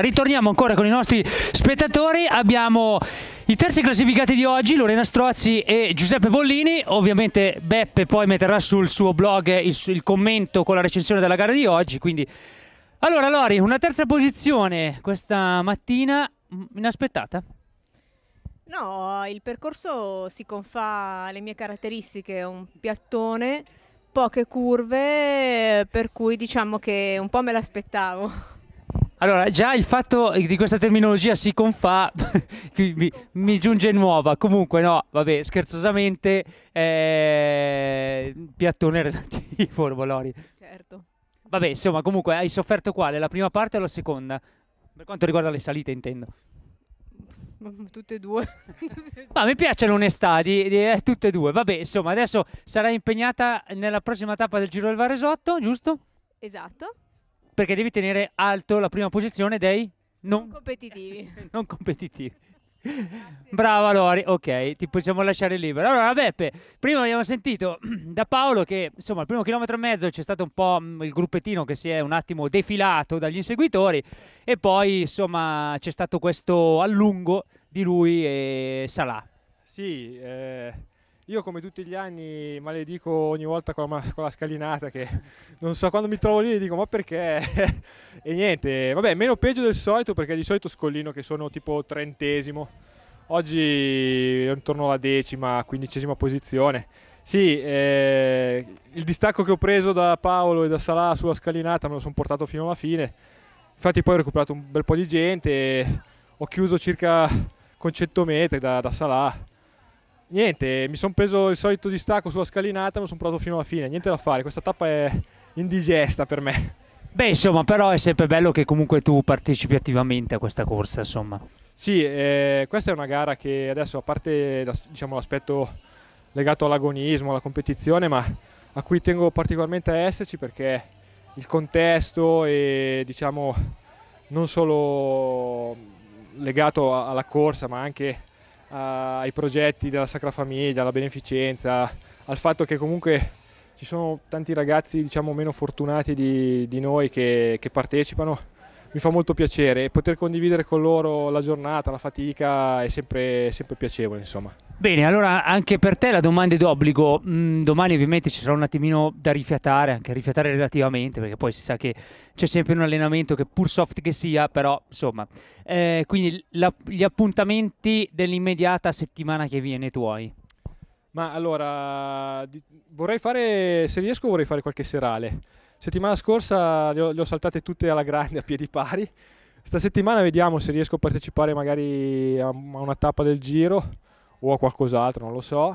Ritorniamo ancora con i nostri spettatori, abbiamo i terzi classificati di oggi, Lorena Strozzi e Giuseppe Bollini, ovviamente Beppe poi metterà sul suo blog il, il commento con la recensione della gara di oggi, quindi... Allora Lori, una terza posizione questa mattina, inaspettata? No, il percorso si confà alle mie caratteristiche, un piattone, poche curve, per cui diciamo che un po' me l'aspettavo. Allora, già il fatto di questa terminologia si confà, mi, mi, giunge nuova. Comunque, no, vabbè, scherzosamente, eh, piattone relativo, Bolori. Certo. Vabbè, insomma, comunque, hai sofferto quale? La prima parte o la seconda? Per quanto riguarda le salite, intendo. Tutte e due. Ma mi piace l'onestà di, di eh, tutte e due. Vabbè, insomma, adesso sarai impegnata nella prossima tappa del Giro del Varesotto, giusto? Esatto perché devi tenere alto la prima posizione dei non, non competitivi. non competitivi. Brava Lori, ok, ti possiamo lasciare libero. Allora, Beppe, prima abbiamo sentito da Paolo che insomma, al primo chilometro e mezzo c'è stato un po' mm, il gruppettino che si è un attimo defilato dagli inseguitori e poi insomma c'è stato questo allungo di lui e Salah. Sì, eh, io come tutti gli anni maledico ogni volta con la, con la scalinata che non so quando mi trovo lì e dico ma perché? e niente, vabbè meno peggio del solito perché di solito scollino che sono tipo trentesimo, oggi è intorno alla decima, quindicesima posizione. Sì, eh, il distacco che ho preso da Paolo e da Salà sulla scalinata me lo sono portato fino alla fine. Infatti poi ho recuperato un bel po' di gente e ho chiuso circa con 100 metri da, da Salà niente, mi sono preso il solito distacco sulla scalinata, e ma sono provato fino alla fine, niente da fare, questa tappa è indigesta per me. Beh, insomma, però è sempre bello che comunque tu partecipi attivamente a questa corsa, insomma. Sì, eh, questa è una gara che adesso, a parte diciamo, l'aspetto legato all'agonismo, alla competizione, ma a cui tengo particolarmente a esserci perché il contesto e diciamo non solo legato alla corsa, ma anche eh, ai progetti della Sacra Famiglia, alla beneficenza, al fatto che comunque ci sono tanti ragazzi diciamo, meno fortunati di, di noi che, che partecipano mi fa molto piacere e poter condividere con loro la giornata, la fatica è sempre, sempre piacevole insomma. Bene, allora anche per te la domanda è d'obbligo. Mm, domani ovviamente ci sarà un attimino da rifiatare, anche rifiatare relativamente, perché poi si sa che c'è sempre un allenamento che pur soft che sia, però insomma. Eh, quindi la, gli appuntamenti dell'immediata settimana che viene tuoi. Ma allora, vorrei fare, se riesco vorrei fare qualche serale. Settimana scorsa le ho, le ho saltate tutte alla grande, a piedi pari. Sta settimana vediamo se riesco a partecipare magari a una tappa del giro o a qualcos'altro, non lo so.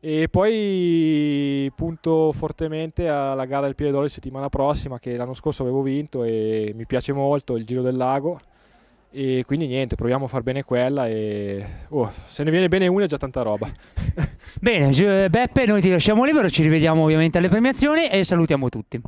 E poi punto fortemente alla gara del Piede d'Oro settimana prossima, che l'anno scorso avevo vinto e mi piace molto il Giro del Lago. E quindi niente, proviamo a far bene quella e oh, se ne viene bene una è già tanta roba. bene, Beppe, noi ti lasciamo libero, ci rivediamo ovviamente alle premiazioni e salutiamo tutti.